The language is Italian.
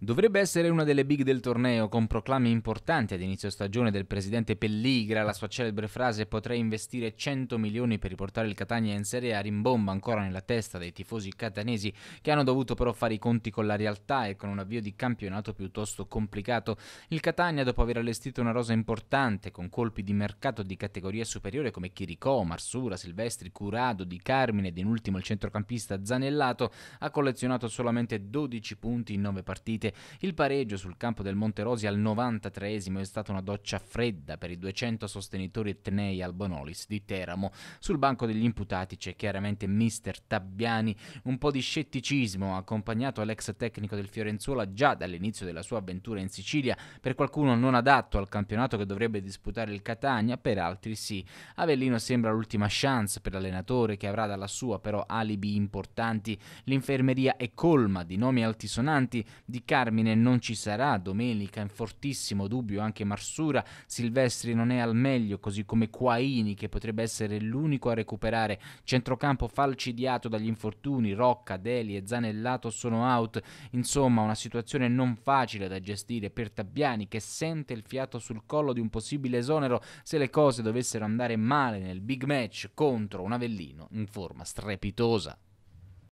Dovrebbe essere una delle big del torneo, con proclami importanti ad inizio stagione del presidente Pelligra, la sua celebre frase potrei investire 100 milioni per riportare il Catania in Serie A rimbomba ancora nella testa dei tifosi catanesi che hanno dovuto però fare i conti con la realtà e con un avvio di campionato piuttosto complicato. Il Catania, dopo aver allestito una rosa importante con colpi di mercato di categoria superiore come Chiricò, Marsura, Silvestri, Curado, Di Carmine ed in ultimo il centrocampista Zanellato, ha collezionato solamente 12 punti in 9 partite partite. Il pareggio sul campo del Monterosi al 93esimo è stata una doccia fredda per i 200 sostenitori etnei al Bonolis di Teramo. Sul banco degli imputati c'è chiaramente mister Tabbiani, un po' di scetticismo accompagnato all'ex tecnico del Fiorenzuola già dall'inizio della sua avventura in Sicilia, per qualcuno non adatto al campionato che dovrebbe disputare il Catania, per altri sì. Avellino sembra l'ultima chance per l'allenatore che avrà dalla sua però alibi importanti. L'infermeria è colma di nomi altisonanti, di casi Carmine non ci sarà domenica, in fortissimo dubbio anche Marsura, Silvestri non è al meglio, così come Quaini che potrebbe essere l'unico a recuperare, centrocampo falcidiato dagli infortuni, Rocca, Deli e Zanellato sono out, insomma una situazione non facile da gestire per Tabbiani che sente il fiato sul collo di un possibile esonero se le cose dovessero andare male nel big match contro un Avellino in forma strepitosa.